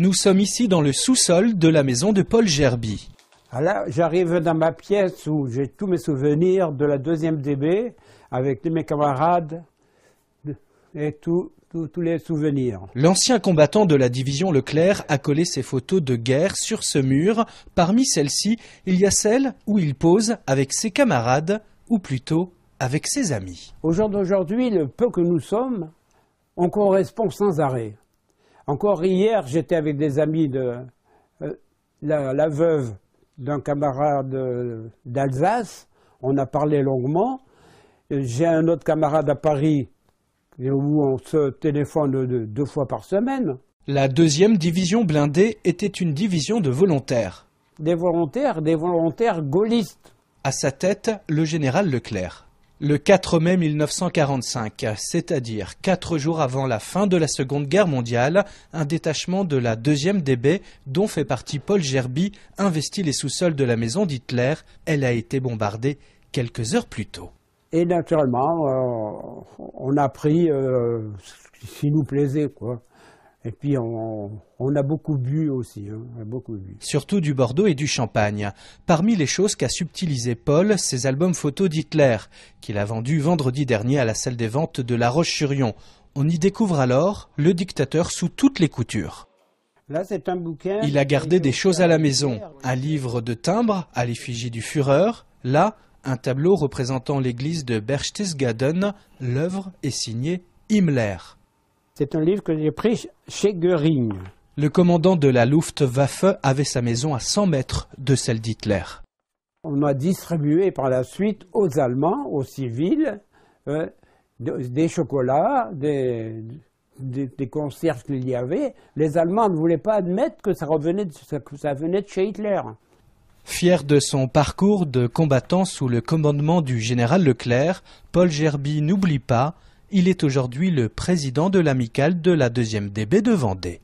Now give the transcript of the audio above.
Nous sommes ici dans le sous-sol de la maison de Paul Gerby. Ah, j'arrive dans ma pièce où j'ai tous mes souvenirs de la deuxième DB avec mes camarades et tous les souvenirs. L'ancien combattant de la division Leclerc a collé ses photos de guerre sur ce mur. Parmi celles-ci, il y a celle où il pose avec ses camarades, ou plutôt avec ses amis. Aujourd'hui, d'aujourd'hui, le peu que nous sommes, on correspond sans arrêt. Encore hier, j'étais avec des amis de euh, la, veuve d'un camarade euh, d'Alsace. On a parlé longuement. Euh, j'ai un autre camarade à Paris où on se téléphone deux fois par semaine. La deuxième division blindée était une division de volontaires. Des volontaires, des volontaires gaullistes. À sa tête, le général Leclerc. Le 4 mai 1945, c'est-à-dire quatre jours avant la fin de la Seconde Guerre mondiale, un détachement de la 2e DB, dont fait partie Paul Gerby, investit les sous-sols de la maison d'Hitler. Elle a été bombardée quelques heures plus tôt. Et naturellement, euh, on a pris euh, ce qui nous plaisait, quoi. Et puis on, a beaucoup bu aussi, hein. Surtout du Bordeaux et du Champagne. Parmi les choses qu'a subtilisé Paul, ses albums photos d'Hitler, qu'il a vendus vendredi dernier à la salle des ventes de La Roche-sur-Yon. On y découvre alors le dictateur sous toutes les coutures. Il a gardé des choses à la maison. Un livre de timbre à l'effigie du Führer. Là, un tableau représentant l'église de Berchtesgaden. L'œuvre est signée Himmler. C'est un livre que j'ai pris chez Göring. Le commandant de la Luftwaffe avait sa maison à 100 mètres de celle d'Hitler. On a distribué par la suite aux Allemands, aux civils, euh, des chocolats, des, des, conserves qu'il y avait. Les Allemands ne voulaient pas admettre que ça, revenait de, que ça venait de chez Hitler. Fier de son parcours de combattant sous le commandement du général Leclerc, Paul Gerby n'oublie pas il est aujourd'hui le président de l'amicale de la deuxième DB de Vendée.